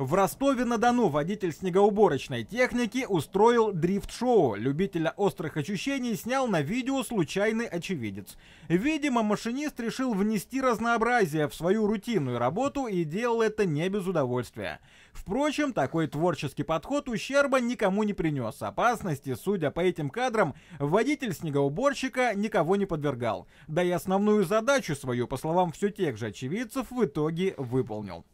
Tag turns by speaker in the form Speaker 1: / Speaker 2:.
Speaker 1: В Ростове-на-Дону водитель снегоуборочной техники устроил дрифт-шоу. Любителя острых ощущений снял на видео случайный очевидец. Видимо, машинист решил внести разнообразие в свою рутинную работу и делал это не без удовольствия. Впрочем, такой творческий подход ущерба никому не принес. Опасности, судя по этим кадрам, водитель снегоуборщика никого не подвергал. Да и основную задачу свою, по словам все тех же очевидцев, в итоге выполнил.